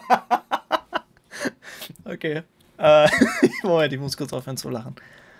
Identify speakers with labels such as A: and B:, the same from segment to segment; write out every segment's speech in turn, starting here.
A: okay. Äh, Moment, ich muss kurz aufhören zu lachen.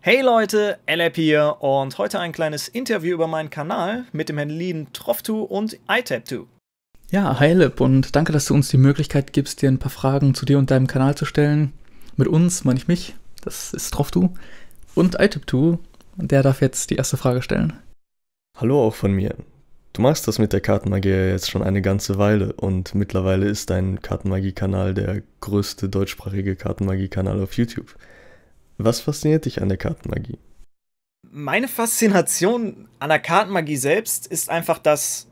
A: Hey Leute, LAP hier und heute ein kleines Interview über meinen Kanal mit dem Herrn Lien Troftu und iTap2.
B: Ja, hi Lip und danke, dass du uns die Möglichkeit gibst, dir ein paar Fragen zu dir und deinem Kanal zu stellen. Mit uns meine ich mich, das ist Troftu, und iTap2, der darf jetzt die erste Frage stellen.
C: Hallo auch von mir. Du machst das mit der Kartenmagie ja jetzt schon eine ganze Weile und mittlerweile ist dein Kartenmagie-Kanal der größte deutschsprachige Kartenmagie-Kanal auf YouTube. Was fasziniert dich an der Kartenmagie?
A: Meine Faszination an der Kartenmagie selbst ist einfach, dass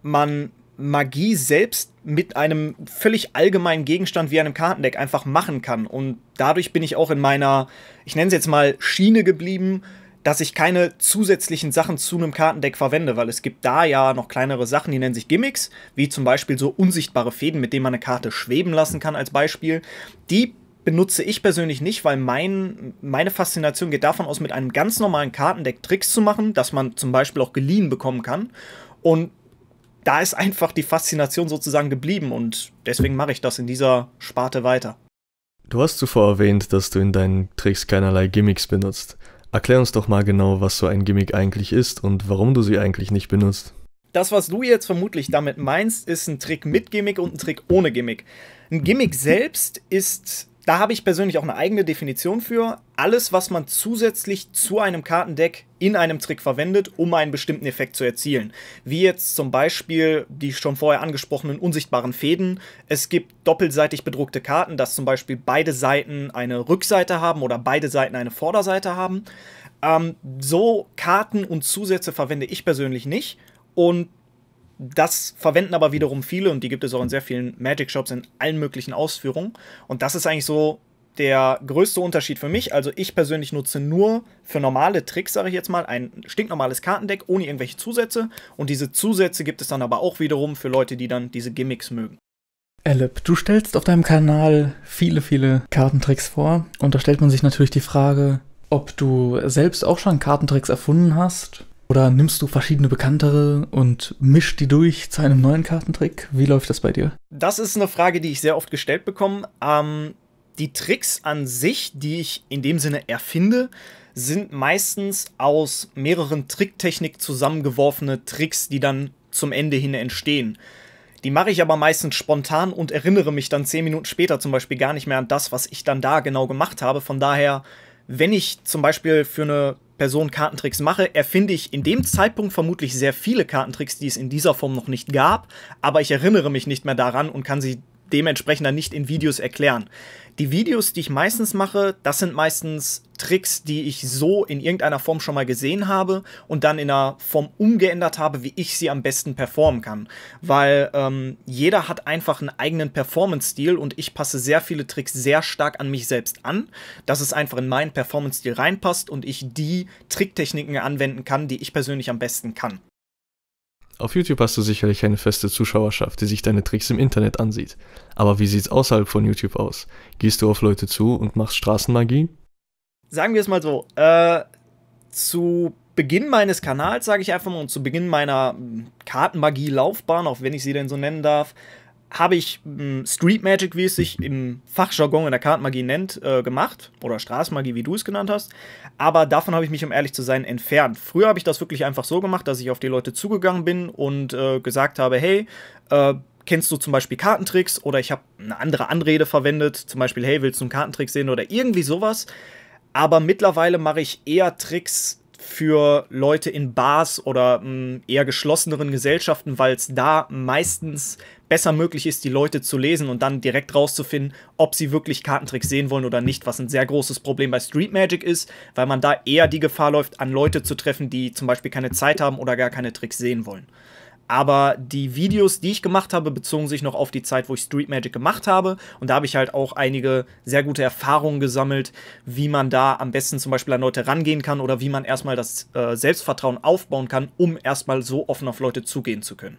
A: man Magie selbst mit einem völlig allgemeinen Gegenstand wie einem Kartendeck einfach machen kann. Und dadurch bin ich auch in meiner, ich nenne es jetzt mal, Schiene geblieben, dass ich keine zusätzlichen Sachen zu einem Kartendeck verwende, weil es gibt da ja noch kleinere Sachen, die nennen sich Gimmicks, wie zum Beispiel so unsichtbare Fäden, mit denen man eine Karte schweben lassen kann als Beispiel. Die benutze ich persönlich nicht, weil mein, meine Faszination geht davon aus, mit einem ganz normalen Kartendeck Tricks zu machen, dass man zum Beispiel auch geliehen bekommen kann. Und da ist einfach die Faszination sozusagen geblieben und deswegen mache ich das in dieser Sparte weiter.
C: Du hast zuvor erwähnt, dass du in deinen Tricks keinerlei Gimmicks benutzt. Erklär uns doch mal genau, was so ein Gimmick eigentlich ist und warum du sie eigentlich nicht benutzt.
A: Das, was du jetzt vermutlich damit meinst, ist ein Trick mit Gimmick und ein Trick ohne Gimmick. Ein Gimmick selbst ist da habe ich persönlich auch eine eigene Definition für. Alles, was man zusätzlich zu einem Kartendeck in einem Trick verwendet, um einen bestimmten Effekt zu erzielen. Wie jetzt zum Beispiel die schon vorher angesprochenen unsichtbaren Fäden. Es gibt doppelseitig bedruckte Karten, dass zum Beispiel beide Seiten eine Rückseite haben oder beide Seiten eine Vorderseite haben. Ähm, so Karten und Zusätze verwende ich persönlich nicht. Und das verwenden aber wiederum viele und die gibt es auch in sehr vielen Magic Shops in allen möglichen Ausführungen. Und das ist eigentlich so der größte Unterschied für mich. Also ich persönlich nutze nur für normale Tricks, sage ich jetzt mal, ein stinknormales Kartendeck ohne irgendwelche Zusätze. Und diese Zusätze gibt es dann aber auch wiederum für Leute, die dann diese Gimmicks mögen.
B: Elip, du stellst auf deinem Kanal viele, viele Kartentricks vor. Und da stellt man sich natürlich die Frage, ob du selbst auch schon Kartentricks erfunden hast oder nimmst du verschiedene bekanntere und mischst die durch zu einem neuen Kartentrick? Wie läuft das bei dir?
A: Das ist eine Frage, die ich sehr oft gestellt bekomme. Ähm, die Tricks an sich, die ich in dem Sinne erfinde, sind meistens aus mehreren Tricktechnik zusammengeworfene Tricks, die dann zum Ende hin entstehen. Die mache ich aber meistens spontan und erinnere mich dann zehn Minuten später zum Beispiel gar nicht mehr an das, was ich dann da genau gemacht habe. Von daher, wenn ich zum Beispiel für eine Person Kartentricks mache, erfinde ich in dem Zeitpunkt vermutlich sehr viele Kartentricks, die es in dieser Form noch nicht gab, aber ich erinnere mich nicht mehr daran und kann sie dementsprechend dann nicht in Videos erklären. Die Videos, die ich meistens mache, das sind meistens Tricks, die ich so in irgendeiner Form schon mal gesehen habe und dann in einer Form umgeändert habe, wie ich sie am besten performen kann. Weil ähm, jeder hat einfach einen eigenen Performance-Stil und ich passe sehr viele Tricks sehr stark an mich selbst an, dass es einfach in meinen Performance-Stil reinpasst und ich die Tricktechniken anwenden kann, die ich persönlich am besten kann.
C: Auf YouTube hast du sicherlich eine feste Zuschauerschaft, die sich deine Tricks im Internet ansieht. Aber wie sieht's außerhalb von YouTube aus? Gehst du auf Leute zu und machst Straßenmagie?
A: Sagen wir es mal so, äh, zu Beginn meines Kanals, sage ich einfach mal, und zu Beginn meiner hm, Kartenmagie-Laufbahn, auch wenn ich sie denn so nennen darf, habe ich mh, hm, Street Magic, wie es sich im Fachjargon in der Kartenmagie nennt, äh, gemacht. Oder Straßenmagie, wie du es genannt hast. Aber davon habe ich mich, um ehrlich zu sein, entfernt. Früher habe ich das wirklich einfach so gemacht, dass ich auf die Leute zugegangen bin und äh, gesagt habe, hey, äh, kennst du zum Beispiel Kartentricks? Oder ich habe eine andere Anrede verwendet, zum Beispiel, hey, willst du einen Kartentrick sehen? Oder irgendwie sowas. Aber mittlerweile mache ich eher Tricks, für Leute in Bars oder mh, hm, eher geschlosseneren Gesellschaften, weil es da meistens besser möglich ist, die Leute zu lesen und dann direkt rauszufinden, ob sie wirklich Kartentricks sehen wollen oder nicht, was ein sehr großes Problem bei Street Magic ist, weil man da eher die Gefahr läuft, an Leute zu treffen, die zum Beispiel keine Zeit haben oder gar keine Tricks sehen wollen. Aber die Videos, die ich gemacht habe, bezogen sich noch auf die Zeit, wo ich Street Magic gemacht habe. Und da habe ich halt auch einige sehr gute Erfahrungen gesammelt, wie man da am besten zum Beispiel an Leute rangehen kann oder wie man erstmal das äh, Selbstvertrauen aufbauen kann, um erstmal so offen auf Leute zugehen zu können.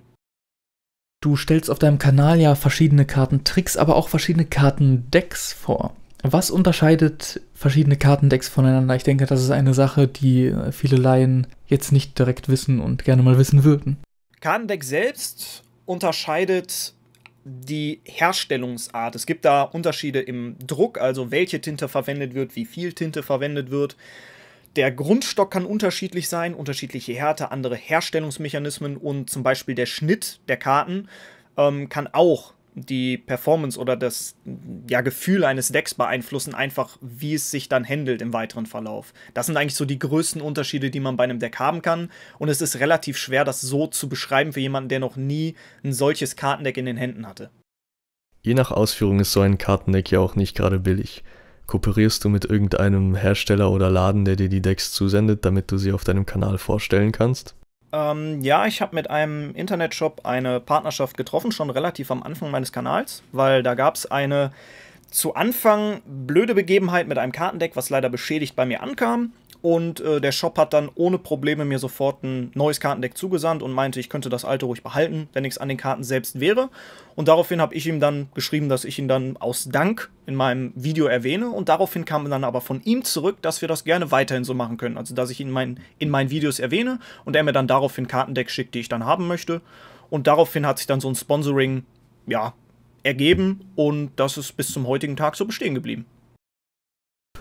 B: Du stellst auf deinem Kanal ja verschiedene Kartentricks, aber auch verschiedene Kartendecks vor. Was unterscheidet verschiedene Kartendecks voneinander? Ich denke, das ist eine Sache, die äh, viele Laien jetzt nicht direkt wissen und gerne mal wissen würden.
A: Kartendeck selbst unterscheidet die Herstellungsart. Es gibt da Unterschiede im Druck, also welche Tinte verwendet wird, wie viel Tinte verwendet wird. Der Grundstock kann unterschiedlich sein, unterschiedliche Härte, andere Herstellungsmechanismen und zum Beispiel der Schnitt der Karten ähm, kann auch die Performance oder das ja, Gefühl eines Decks beeinflussen, einfach wie es sich dann handelt im weiteren Verlauf. Das sind eigentlich so die größten Unterschiede, die man bei einem Deck haben kann. Und es ist relativ schwer, das so zu beschreiben für jemanden, der noch nie ein solches Kartendeck in den Händen hatte.
C: Je nach Ausführung ist so ein Kartendeck ja auch nicht gerade billig. Kooperierst du mit irgendeinem Hersteller oder Laden, der dir die Decks zusendet, damit du sie auf deinem Kanal vorstellen kannst?
A: Ähm, ja, ich habe mit einem Internetshop eine Partnerschaft getroffen, schon relativ am Anfang meines Kanals, weil da gab es eine zu Anfang blöde Begebenheit mit einem Kartendeck, was leider beschädigt bei mir ankam und äh, der Shop hat dann ohne Probleme mir sofort ein neues Kartendeck zugesandt und meinte, ich könnte das alte ruhig behalten, wenn nichts an den Karten selbst wäre. Und daraufhin habe ich ihm dann geschrieben, dass ich ihn dann aus Dank in meinem Video erwähne. Und daraufhin kam dann aber von ihm zurück, dass wir das gerne weiterhin so machen können. Also, dass ich ihn mein, in meinen Videos erwähne und er mir dann daraufhin Kartendeck schickt, die ich dann haben möchte. Und daraufhin hat sich dann so ein Sponsoring, ja, ergeben und das ist bis zum heutigen Tag so bestehen geblieben.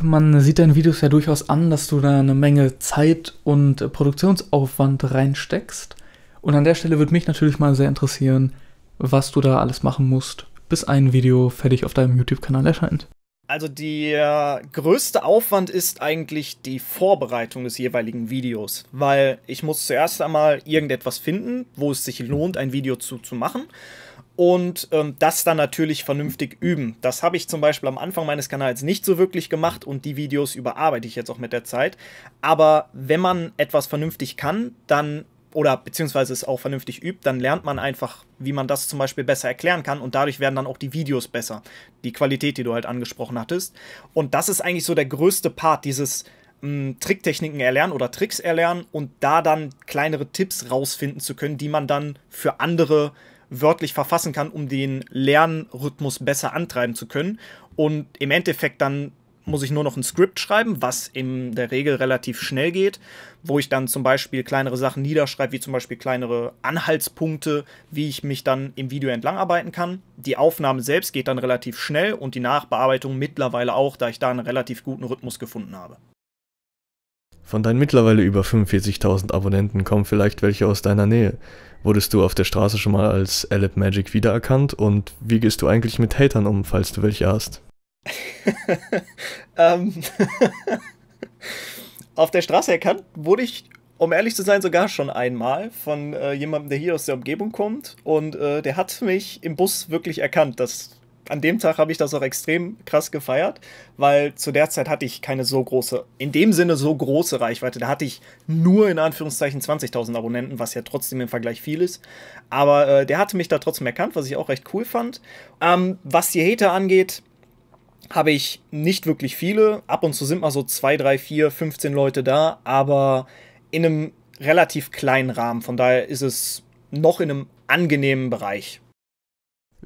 B: Man sieht deine Videos ja durchaus an, dass du da eine Menge Zeit und äh, Produktionsaufwand reinsteckst. Und an der Stelle würde mich natürlich mal sehr interessieren, was du da alles machen musst, bis ein Video fertig auf deinem YouTube-Kanal erscheint.
A: Also der größte Aufwand ist eigentlich die Vorbereitung des jeweiligen Videos, weil ich muss zuerst einmal irgendetwas finden, wo es sich lohnt, ein Video zu, zu machen und ähm, das dann natürlich vernünftig üben. Das habe ich zum Beispiel am Anfang meines Kanals nicht so wirklich gemacht und die Videos überarbeite ich jetzt auch mit der Zeit. Aber wenn man etwas vernünftig kann, dann oder beziehungsweise es auch vernünftig übt, dann lernt man einfach, wie man das zum Beispiel besser erklären kann und dadurch werden dann auch die Videos besser. Die Qualität, die du halt angesprochen hattest. Und das ist eigentlich so der größte Part, dieses hm, Tricktechniken erlernen oder Tricks erlernen und da dann kleinere Tipps rausfinden zu können, die man dann für andere äh, wörtlich verfassen kann, um den Lernrhythmus besser antreiben zu können. Und im Endeffekt dann muss ich nur noch ein Skript schreiben, was in der Regel relativ schnell geht, wo ich dann zum Beispiel kleinere Sachen niederschreibe, wie zum Beispiel kleinere Anhaltspunkte, wie ich mich dann im Video entlang arbeiten kann. Die Aufnahme selbst geht dann relativ schnell und die Nachbearbeitung mittlerweile auch, da ich da einen relativ guten Rhythmus gefunden habe.
C: Von deinen mittlerweile über 45.000 Abonnenten kommen vielleicht welche aus deiner Nähe. Wurdest du auf der Straße schon mal als Alep Magic wiedererkannt und wie gehst du eigentlich mit Hatern um, falls du welche hast?
A: ähm, auf der Straße erkannt wurde ich, um ehrlich zu sein, sogar schon einmal von äh, jemandem, der hier aus der Umgebung kommt und äh, der hat mich im Bus wirklich erkannt. Das an dem Tag habe ich das auch extrem krass gefeiert, weil zu der Zeit hatte ich keine so große, in dem Sinne so große Reichweite. Da hatte ich nur in Anführungszeichen 20.000 Abonnenten, was ja trotzdem im Vergleich viel ist. Aber äh, der hatte mich da trotzdem erkannt, was ich auch recht cool fand. Ähm, was die Hater angeht, habe ich nicht wirklich viele. Ab und zu sind mal so 2, 3, 4, 15 Leute da, aber in einem relativ kleinen Rahmen. Von daher ist es noch in einem angenehmen Bereich,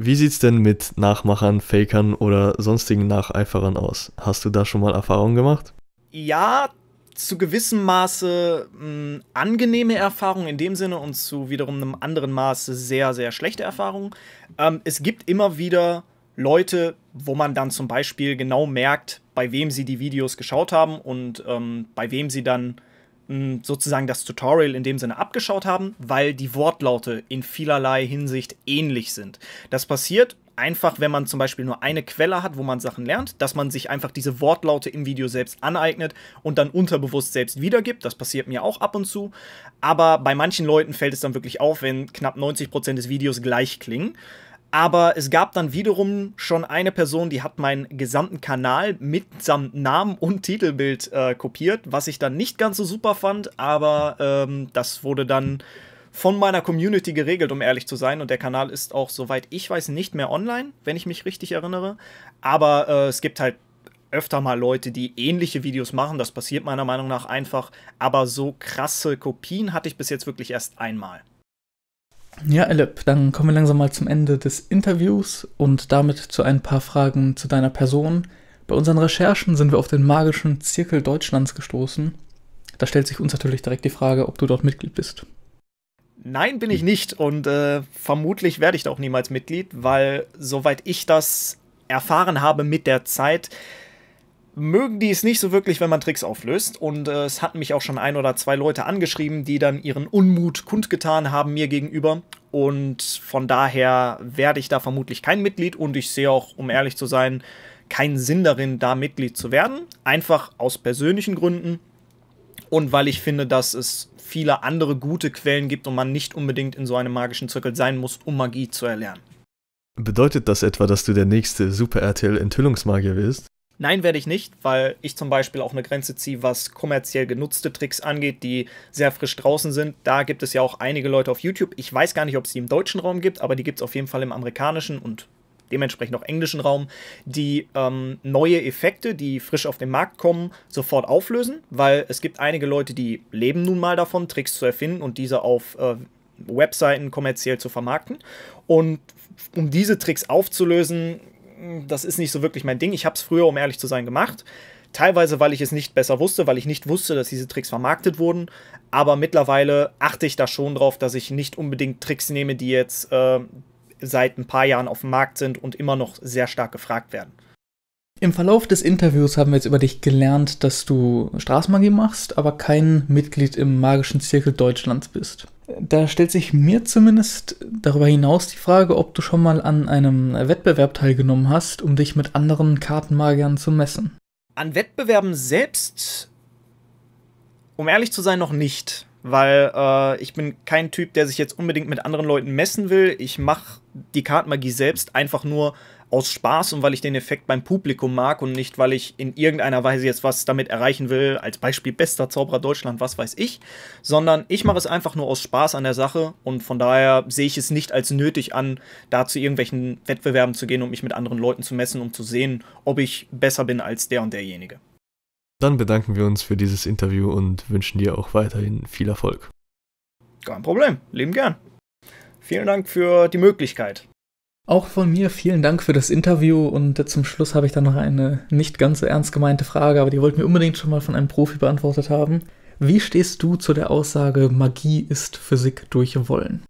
C: wie sieht's denn mit Nachmachern, Fakern oder sonstigen Nacheiferern aus? Hast du da schon mal Erfahrungen gemacht?
A: Ja, zu gewissem Maße mh, hm, angenehme Erfahrungen in dem Sinne und zu wiederum einem anderen Maße sehr, sehr schlechte Erfahrungen. Ähm, es gibt immer wieder Leute, wo man dann zum Beispiel genau merkt, bei wem sie die Videos geschaut haben und ähm, bei wem sie dann sozusagen das Tutorial in dem Sinne abgeschaut haben, weil die Wortlaute in vielerlei Hinsicht ähnlich sind. Das passiert einfach, wenn man zum Beispiel nur eine Quelle hat, wo man Sachen lernt, dass man sich einfach diese Wortlaute im Video selbst aneignet und dann unterbewusst selbst wiedergibt. Das passiert mir auch ab und zu. Aber bei manchen Leuten fällt es dann wirklich auf, wenn knapp 90% Prozent des Videos gleich klingen. Aber es gab dann wiederum schon eine Person, die hat meinen gesamten Kanal mitsamt Namen und Titelbild äh, kopiert, was ich dann nicht ganz so super fand, aber ähm, das wurde dann von meiner Community geregelt, um ehrlich zu sein. Und der Kanal ist auch, soweit ich weiß, nicht mehr online, wenn ich mich richtig erinnere. Aber äh, es gibt halt öfter mal Leute, die ähnliche Videos machen. Das passiert meiner Meinung nach einfach. Aber so krasse Kopien hatte ich bis jetzt wirklich erst einmal.
B: Ja, Elip, dann kommen wir langsam mal zum Ende des Interviews und damit zu ein paar Fragen zu deiner Person. Bei unseren Recherchen sind wir auf den magischen Zirkel Deutschlands gestoßen. Da stellt sich uns natürlich direkt die Frage, ob du dort Mitglied bist.
A: Nein, bin ich nicht und äh, vermutlich werde ich da auch niemals Mitglied, weil soweit ich das erfahren habe mit der Zeit, mögen die es nicht so wirklich, wenn man Tricks auflöst. Und äh, es hatten mich auch schon ein oder zwei Leute angeschrieben, die dann ihren Unmut kundgetan haben mir gegenüber. Und von daher werde ich da vermutlich kein Mitglied und ich sehe auch, um ehrlich zu sein, keinen Sinn darin, da Mitglied zu werden. Einfach aus persönlichen Gründen und weil ich finde, dass es viele andere gute Quellen gibt und man nicht unbedingt in so einem magischen Zirkel sein muss, um Magie zu erlernen.
C: Bedeutet das etwa, dass du der nächste Super RTL Enthüllungsmagier wirst?
A: Nein, werde ich nicht, weil ich zum Beispiel auch eine Grenze ziehe, was kommerziell genutzte Tricks angeht, die sehr frisch draußen sind. Da gibt es ja auch einige Leute auf YouTube. Ich weiß gar nicht, ob es die im deutschen Raum gibt, aber die gibt es auf jeden Fall im amerikanischen und dementsprechend auch englischen Raum, die ähm, neue Effekte, die frisch auf den Markt kommen, sofort auflösen, weil es gibt einige Leute, die leben nun mal davon, Tricks zu erfinden und diese auf äh, Webseiten kommerziell zu vermarkten. Und um diese Tricks aufzulösen, das ist nicht so wirklich mein Ding. Ich habe es früher, um ehrlich zu sein, gemacht. Teilweise, weil ich es nicht besser wusste, weil ich nicht wusste, dass diese Tricks vermarktet wurden. Aber mittlerweile achte ich da schon drauf, dass ich nicht unbedingt Tricks nehme, die jetzt äh, seit ein paar Jahren auf dem Markt sind und immer noch sehr stark gefragt werden.
B: Im Verlauf des Interviews haben wir jetzt über dich gelernt, dass du Straßenmagie machst, aber kein Mitglied im Magischen Zirkel Deutschlands bist. Da stellt sich mir zumindest darüber hinaus die Frage, ob du schon mal an einem Wettbewerb teilgenommen hast, um dich mit anderen Kartenmagiern zu messen.
A: An Wettbewerben selbst, um ehrlich zu sein, noch nicht. Weil äh, ich bin kein Typ, der sich jetzt unbedingt mit anderen Leuten messen will. Ich mache die Kartenmagie selbst einfach nur, aus Spaß und weil ich den Effekt beim Publikum mag und nicht, weil ich in irgendeiner Weise jetzt was damit erreichen will, als Beispiel bester Zauberer Deutschland, was weiß ich, sondern ich mache es einfach nur aus Spaß an der Sache und von daher sehe ich es nicht als nötig an, da zu irgendwelchen Wettbewerben zu gehen und mich mit anderen Leuten zu messen, um zu sehen, ob ich besser bin als der und derjenige.
C: Dann bedanken wir uns für dieses Interview und wünschen dir auch weiterhin viel Erfolg.
A: Kein Problem, leben gern. Vielen Dank für die Möglichkeit.
B: Auch von mir vielen Dank für das Interview und zum Schluss habe ich dann noch eine nicht ganz so ernst gemeinte Frage, aber die wollten wir unbedingt schon mal von einem Profi beantwortet haben. Wie stehst du zu der Aussage, Magie ist Physik durch Wollen?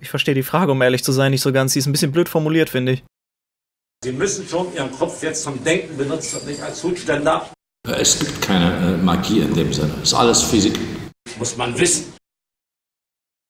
A: Ich verstehe die Frage, um ehrlich zu sein, nicht so ganz. Sie ist ein bisschen blöd formuliert, finde ich. Sie müssen schon Ihren Kopf jetzt zum Denken benutzen und nicht als Hutständer.
C: Es gibt keine äh, Magie in dem Sinne. Es ist alles Physik. Muss man wissen.